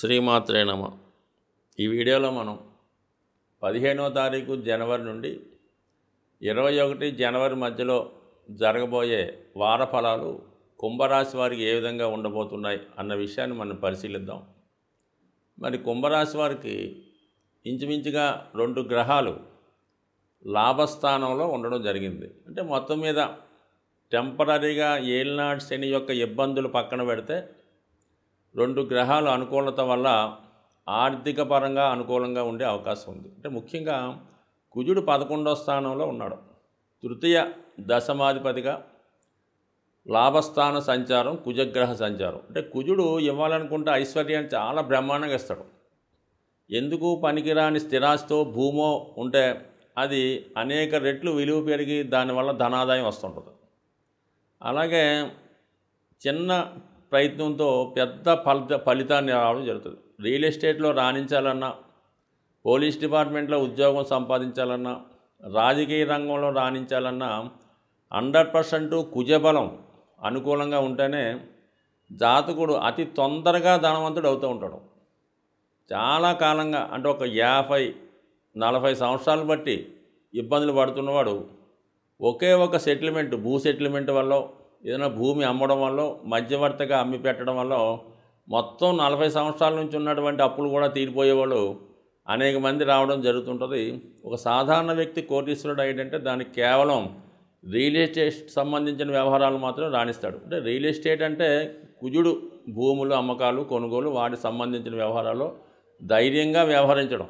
శ్రీమాత్రే నమ ఈ వీడియోలో మనం పదిహేనో తారీఖు జనవరి నుండి ఇరవై ఒకటి జనవరి మధ్యలో జరగబోయే వార ఫలాలు కుంభరాశి వారికి ఏ విధంగా ఉండబోతున్నాయి అన్న విషయాన్ని మనం పరిశీలిద్దాం మరి కుంభరాశి వారికి ఇంచుమించుగా రెండు గ్రహాలు లాభస్థానంలో ఉండడం జరిగింది అంటే మొత్తం మీద టెంపరీగా ఏలినాడు శని యొక్క ఇబ్బందులు పక్కన పెడితే రెండు గ్రహాల అనుకూలత వల్ల ఆర్థిక పరంగా అనుకూలంగా ఉండే అవకాశం ఉంది అంటే ముఖ్యంగా కుజుడు పదకొండో స్థానంలో ఉన్నాడు తృతీయ దశమాధిపతిగా లాభస్థాన సంచారం కుజగ్రహ సంచారం అంటే కుజుడు ఇవ్వాలనుకుంటే ఐశ్వర్యాన్ని చాలా బ్రహ్మాండంగా ఇస్తాడు ఎందుకు పనికిరాని స్థిరాస్తో భూమో ఉంటే అది అనేక రెట్లు విలువ పెరిగి దానివల్ల ధనాదాయం వస్తుంటుంది అలాగే చిన్న ప్రయత్నంతో పెద్ద ఫలిత ఫలితాన్ని రావడం జరుగుతుంది రియల్ ఎస్టేట్లో రాణించాలన్నా పోలీస్ డిపార్ట్మెంట్లో ఉద్యోగం సంపాదించాలన్నా రాజకీయ రంగంలో రాణించాలన్నా హండ్రెడ్ పర్సెంట్ కుజబలం అనుకూలంగా ఉంటేనే జాతకుడు అతి తొందరగా ధనవంతుడు అవుతూ ఉంటాడు చాలా కాలంగా అంటే ఒక యాభై నలభై సంవత్సరాలు బట్టి ఇబ్బందులు పడుతున్నవాడు ఒకే ఒక సెటిల్మెంట్ భూ సెటిల్మెంట్ వల్ల ఏదైనా భూమి అమ్మడం వల్ల మధ్యవర్తిగా అమ్మి పెట్టడం వల్ల మొత్తం నలభై సంవత్సరాల నుంచి ఉన్నటువంటి అప్పులు కూడా తీరిపోయేవాళ్ళు అనేక మంది రావడం జరుగుతుంటుంది ఒక సాధారణ వ్యక్తి కోటీశ్వరుడు అయ్యంటే దానికి కేవలం రియల్ ఎస్టేట్ సంబంధించిన వ్యవహారాలు మాత్రం రాణిస్తాడు అంటే రియల్ ఎస్టేట్ అంటే కుజుడు భూములు అమ్మకాలు కొనుగోలు వాటికి సంబంధించిన వ్యవహారాలు ధైర్యంగా వ్యవహరించడం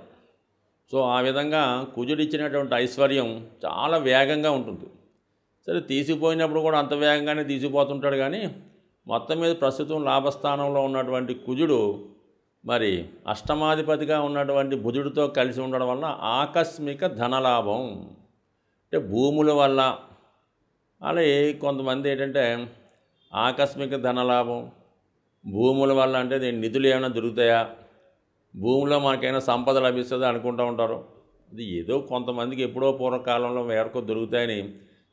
సో ఆ విధంగా కుజుడిచ్చినటువంటి ఐశ్వర్యం చాలా వేగంగా ఉంటుంది సరే తీసిపోయినప్పుడు కూడా అంత వేగంగానే తీసిపోతుంటాడు కానీ మొత్తం మీద ప్రస్తుతం లాభస్థానంలో ఉన్నటువంటి కుజుడు మరి అష్టమాధిపతిగా ఉన్నటువంటి బుధుడితో కలిసి ఉండడం వల్ల ఆకస్మిక ధనలాభం అంటే భూముల వల్ల అలా కొంతమంది ఏంటంటే ఆకస్మిక ధనలాభం భూముల వల్ల అంటే దీని నిధులు ఏమైనా దొరుకుతాయా భూమిలో మనకైనా సంపద లభిస్తుందా అనుకుంటూ ఉంటారు ఇది ఏదో కొంతమందికి ఎప్పుడో పూర్వకాలంలో ఎవరికో దొరుకుతాయని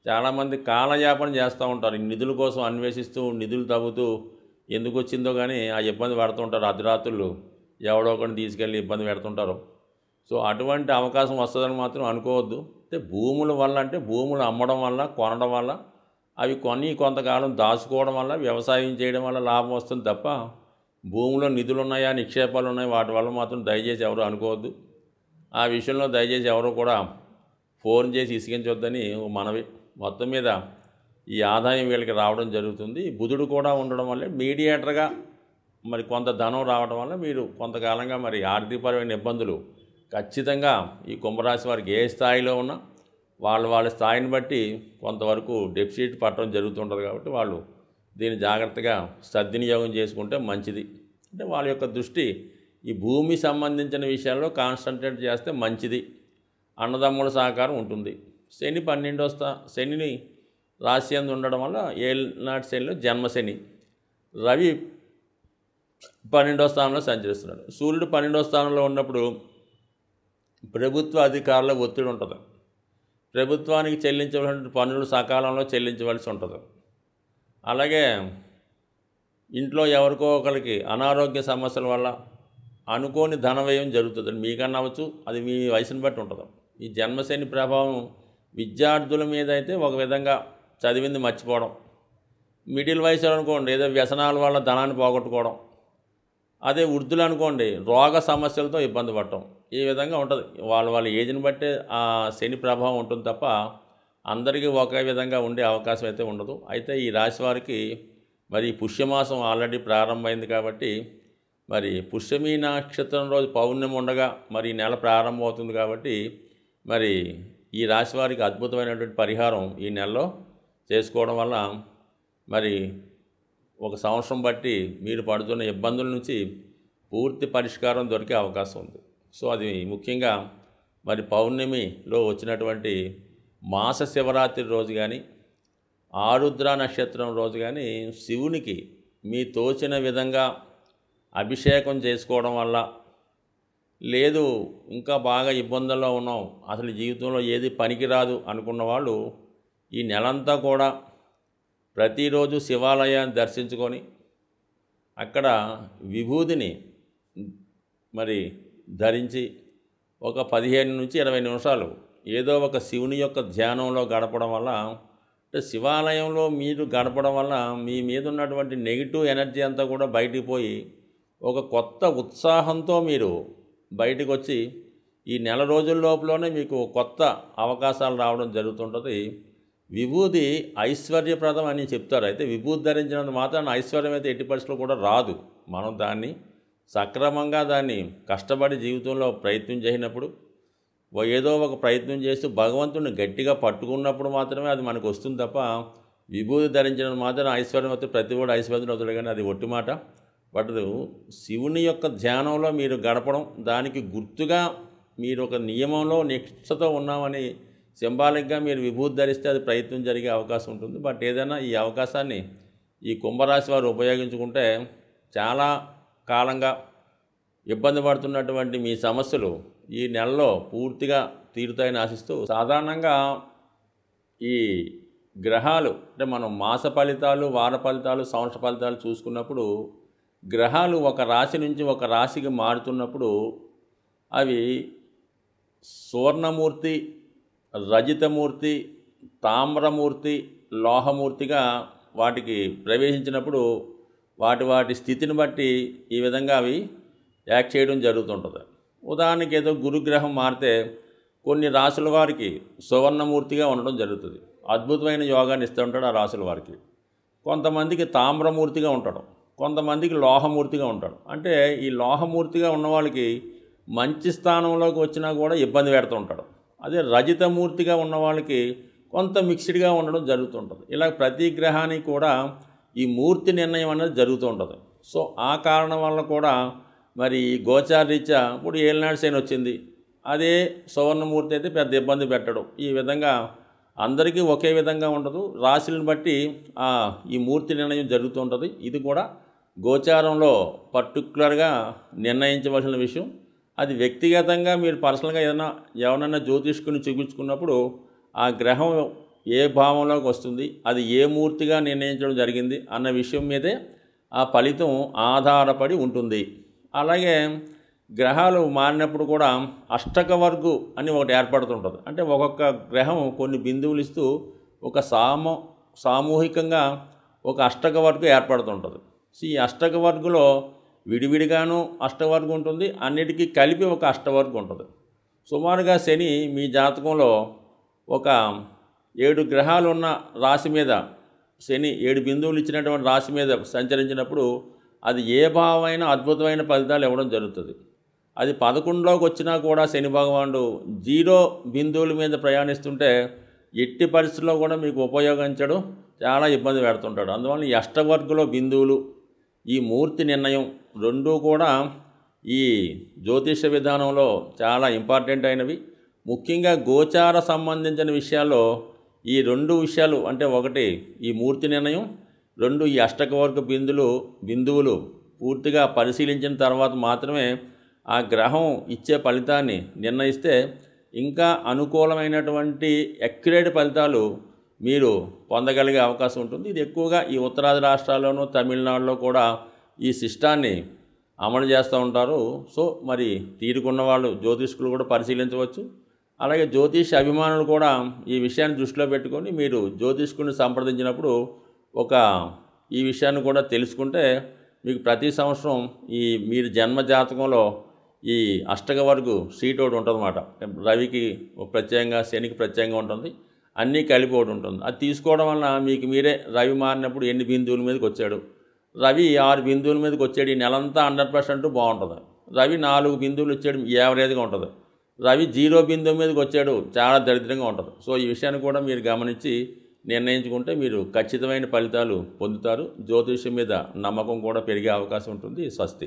చాలామంది కాలయాపన చేస్తూ ఉంటారు నిధుల కోసం అన్వేషిస్తూ నిధులు తవ్వుతూ ఎందుకు వచ్చిందో కానీ ఆ ఇబ్బంది పడుతూ ఉంటారు అర్ధరాత్రులు ఎవడో ఒకరిని తీసుకెళ్ళి ఇబ్బంది పెడుతుంటారు సో అటువంటి అవకాశం వస్తుందని మాత్రం అనుకోవద్దు అంటే భూముల వల్ల అంటే భూములు అమ్మడం వల్ల కొనడం వల్ల అవి కొని కొంతకాలం దాచుకోవడం వల్ల వ్యవసాయం చేయడం వల్ల లాభం వస్తుంది తప్ప భూములో నిధులు ఉన్నాయా నిక్షేపాలు ఉన్నాయి వాటి వల్ల మాత్రం దయచేసి ఎవరు అనుకోవద్దు ఆ విషయంలో దయచేసి ఎవరు కూడా ఫోన్ చేసి ఇసుకించొద్దని మనవి మొత్తం మీద ఈ ఆదాయం వీళ్ళకి రావడం జరుగుతుంది బుధుడు కూడా ఉండడం వల్లే మీడియేటర్గా మరి కొంత ధనం రావడం వల్ల మీరు కొంతకాలంగా మరి ఆర్థికపరమైన ఇబ్బందులు ఖచ్చితంగా ఈ కుంభరాశి వారికి ఏ స్థాయిలో ఉన్నా వాళ్ళు వాళ్ళ స్థాయిని బట్టి కొంతవరకు డెఫిసిట్ పట్టడం జరుగుతుంటారు కాబట్టి వాళ్ళు దీన్ని జాగ్రత్తగా సద్వినియోగం చేసుకుంటే మంచిది అంటే వాళ్ళ యొక్క దృష్టి ఈ భూమి సంబంధించిన విషయాల్లో కాన్సన్ట్రేట్ చేస్తే మంచిది అన్నదమ్ముల సహకారం ఉంటుంది శని పన్నెండో స్థా శనిని రాశి అందు ఉండడం వల్ల ఏనాటి శనిలో జన్మశని రవి పన్నెండో స్థానంలో సంచరిస్తున్నాడు సూర్యుడు పన్నెండో స్థానంలో ఉన్నప్పుడు ప్రభుత్వ అధికారుల ఒత్తిడి ఉంటుంది ప్రభుత్వానికి చెల్లించవలసిన పన్నులు సకాలంలో చెల్లించవలసి ఉంటుంది అలాగే ఇంట్లో ఎవరికో ఒకరికి అనారోగ్య సమస్యల వల్ల అనుకోని ధన వ్యయం జరుగుతుంది మీకన్నా అవచ్చు అది మీ వయసుని బట్టి ఉంటుంది ఈ జన్మశని ప్రభావం విద్యార్థుల మీద అయితే ఒక విధంగా చదివింది మర్చిపోవడం మిడిల్ వయసులో అనుకోండి ఏదో వ్యసనాల వల్ల ధనాన్ని పోగొట్టుకోవడం అదే వృద్ధులు అనుకోండి రోగ సమస్యలతో ఇబ్బంది పడటం ఈ విధంగా ఉంటుంది వాళ్ళ వాళ్ళ ఏజ్ని బట్టే ఆ శని ప్రభావం ఉంటుంది తప్ప అందరికీ ఒకే విధంగా ఉండే అవకాశం అయితే ఉండదు అయితే ఈ రాశి వారికి మరి పుష్యమాసం ఆల్రెడీ ప్రారంభమైంది కాబట్టి మరి పుష్యమీ నక్షత్రం రోజు పౌర్ణమి ఉండగా మరి నెల ప్రారంభమవుతుంది కాబట్టి మరి ఈ రాశి వారికి అద్భుతమైనటువంటి పరిహారం ఈ నెలలో చేసుకోవడం వల్ల మరి ఒక సంవత్సరం బట్టి మీరు పడుతున్న ఇబ్బందుల నుంచి పూర్తి పరిష్కారం దొరికే అవకాశం ఉంది సో అది ముఖ్యంగా మరి పౌర్ణమిలో వచ్చినటువంటి మాస శివరాత్రి రోజు కానీ ఆరుద్ర నక్షత్రం రోజు కానీ శివునికి మీ తోచిన విధంగా అభిషేకం చేసుకోవడం వల్ల లేదు ఇంకా బాగా ఇబ్బందుల్లో ఉన్నాం అసలు జీవితంలో ఏది పనికిరాదు అనుకున్న వాళ్ళు ఈ నెలంతా కూడా ప్రతిరోజు శివాలయాన్ని దర్శించుకొని అక్కడ విభూతిని మరి ధరించి ఒక పదిహేను నుంచి ఇరవై నిమిషాలు ఏదో ఒక శివుని యొక్క ధ్యానంలో గడపడం వల్ల అంటే శివాలయంలో మీరు గడపడం వల్ల మీ మీద ఉన్నటువంటి నెగిటివ్ ఎనర్జీ అంతా కూడా బయటికి పోయి ఒక కొత్త ఉత్సాహంతో మీరు బయటకు వచ్చి ఈ నెల రోజుల లోపలనే మీకు కొత్త అవకాశాలు రావడం జరుగుతుంటుంది విభూది ఐశ్వర్యప్రదం అని చెప్తారు అయితే విభూతి ధరించినందుకు మాత్రం ఐశ్వర్యం అయితే ఎట్టి పరిస్థితులు కూడా రాదు మనం దాన్ని సక్రమంగా దాన్ని కష్టపడి జీవితంలో ప్రయత్నం చేసినప్పుడు ఏదో ఒక ప్రయత్నం చేస్తూ భగవంతుని గట్టిగా పట్టుకున్నప్పుడు మాత్రమే అది మనకు వస్తుంది తప్ప విభూతి ధరించిన మాత్రం ఐశ్వర్యం అవుతుంది ప్రతి కూడా ఐశ్వర్యం అవుతుంది కానీ అది ఒట్టి మాట బట్ శివుని యొక్క ధ్యానంలో మీరు గడపడం దానికి గుర్తుగా మీరు ఒక నియమంలో నిష్ఠతో ఉన్నామని సింబాలిక్గా మీరు విభూతి ధరిస్తే అది ప్రయత్నం జరిగే అవకాశం ఉంటుంది బట్ ఏదైనా ఈ అవకాశాన్ని ఈ కుంభరాశి వారు ఉపయోగించుకుంటే చాలా కాలంగా ఇబ్బంది పడుతున్నటువంటి మీ సమస్యలు ఈ నెలలో పూర్తిగా తీరుతాయని ఆశిస్తూ సాధారణంగా ఈ గ్రహాలు అంటే మనం మాస ఫలితాలు వార ఫలితాలు సంవత్సర ఫలితాలు చూసుకున్నప్పుడు గ్రహాలు ఒక రాశి నుంచి ఒక రాశికి మారుతున్నప్పుడు అవి సువర్ణమూర్తి రజితమూర్తి తామ్రమూర్తి లోహమూర్తిగా వాటికి ప్రవేశించినప్పుడు వాటి వాటి స్థితిని బట్టి ఈ విధంగా అవి యాక్ట్ చేయడం జరుగుతుంటుంది ఉదాహరణకి ఏదో గురుగ్రహం మారితే కొన్ని రాసుల వారికి సువర్ణమూర్తిగా ఉండడం జరుగుతుంది అద్భుతమైన యోగాన్ని ఇస్తూ ఉంటాడు ఆ రాసుల వారికి కొంతమందికి తామ్రమూర్తిగా ఉంటాడు కొంతమందికి లోహమూర్తిగా ఉంటాడు అంటే ఈ లోహమూర్తిగా ఉన్న వాళ్ళకి మంచి స్థానంలోకి వచ్చినా కూడా ఇబ్బంది పెడుతూ ఉంటాడు అదే రజితమూర్తిగా ఉన్న వాళ్ళకి కొంత మిక్స్డ్గా ఉండడం జరుగుతుంటుంది ఇలా ప్రతి గ్రహానికి కూడా ఈ మూర్తి నిర్ణయం అనేది జరుగుతూ ఉంటుంది సో ఆ కారణం వల్ల కూడా మరి గోచారీత్యా ఇప్పుడు ఏలినాడు సేన వచ్చింది అదే సువర్ణమూర్తి అయితే పెద్ద ఇబ్బంది పెట్టడం ఈ విధంగా అందరికీ ఒకే విధంగా ఉండదు రాశులను బట్టి ఈ మూర్తి నిర్ణయం జరుగుతూ ఉంటుంది ఇది కూడా గోచారంలో పర్టికులర్గా నిర్ణయించవలసిన విషయం అది వ్యక్తిగతంగా మీరు పర్సనల్గా ఏదైనా ఎవరైనా జ్యోతిష్కుని చూపించుకున్నప్పుడు ఆ గ్రహం ఏ భావంలోకి వస్తుంది అది ఏ మూర్తిగా నిర్ణయించడం జరిగింది అన్న విషయం మీదే ఆ ఫలితం ఆధారపడి ఉంటుంది అలాగే గ్రహాలు మారినప్పుడు కూడా అష్టక వర్గు అని ఒకటి ఏర్పడుతుంటుంది అంటే ఒక్కొక్క గ్రహం కొన్ని బిందువులు ఇస్తూ ఒక సామ సామూహికంగా ఒక అష్టక వర్గు ఏర్పడుతుంటుంది ఈ అష్టకవర్గులో విడివిడిగాను అష్టవర్గం ఉంటుంది అన్నిటికీ కలిపి ఒక అష్టవర్గం ఉంటుంది సుమారుగా శని మీ జాతకంలో ఒక ఏడు గ్రహాలు ఉన్న రాశి మీద శని ఏడు బిందువులు ఇచ్చినటువంటి రాశి మీద సంచరించినప్పుడు అది ఏ భావమైన అద్భుతమైన ఫలితాలు ఇవ్వడం జరుగుతుంది అది పదకొండులోకి వచ్చినా కూడా శని భగవానుడు జీరో బిందువుల మీద ప్రయాణిస్తుంటే ఎట్టి పరిస్థితుల్లో కూడా మీకు ఉపయోగించడం చాలా ఇబ్బంది పెడుతుంటాడు అందువల్ల ఈ అష్టవర్గులో బిందువులు ఈ మూర్తి నిర్ణయం రెండూ కూడా ఈ జ్యోతిష విధానంలో చాలా ఇంపార్టెంట్ అయినవి ముఖ్యంగా గోచార సంబంధించిన విషయాల్లో ఈ రెండు విషయాలు అంటే ఒకటి ఈ మూర్తి నిర్ణయం రెండు ఈ అష్టకవర్గ బిందులు బిందువులు పూర్తిగా పరిశీలించిన తర్వాత మాత్రమే ఆ గ్రహం ఇచ్చే ఫలితాన్ని నిర్ణయిస్తే ఇంకా అనుకూలమైనటువంటి అక్యురేట్ ఫలితాలు మీరు పొందగలిగే అవకాశం ఉంటుంది ఇది ఎక్కువగా ఈ ఉత్తరాది రాష్ట్రాల్లోనూ తమిళనాడులో కూడా ఈ సిస్టాన్ని అమలు చేస్తూ ఉంటారు సో మరి తీరుకున్న వాళ్ళు జ్యోతిష్కులు కూడా పరిశీలించవచ్చు అలాగే జ్యోతిష్ అభిమానులు కూడా ఈ విషయాన్ని దృష్టిలో పెట్టుకొని మీరు జ్యోతిష్కుని సంప్రదించినప్పుడు ఒక ఈ విషయాన్ని కూడా తెలుసుకుంటే మీకు ప్రతి సంవత్సరం ఈ మీరు జన్మ జాతకంలో ఈ అష్టక వరకు సీట్ ఒకటి ఉంటుందన్నమాట రవికి ప్రత్యేకంగా శనికి ప్రత్యేకంగా ఉంటుంది అన్నీ కలిపోటు ఉంటుంది అది తీసుకోవడం వలన మీకు మీరే రవి మారినప్పుడు ఎన్ని బిందువుల మీదకి వచ్చాడు రవి ఆరు బిందువుల మీదకి వచ్చాడు ఈ నెలంతా హండ్రెడ్ పర్సెంట్ బాగుంటుంది రవి నాలుగు బిందువులు వచ్చాడు యావరేజ్గా ఉంటుంది రవి జీరో బిందువు మీదకి వచ్చాడు చాలా దరిద్రంగా ఉంటుంది సో ఈ విషయాన్ని కూడా మీరు గమనించి నిర్ణయించుకుంటే మీరు ఖచ్చితమైన ఫలితాలు పొందుతారు జ్యోతిష్యం మీద నమ్మకం కూడా పెరిగే అవకాశం ఉంటుంది స్వస్తి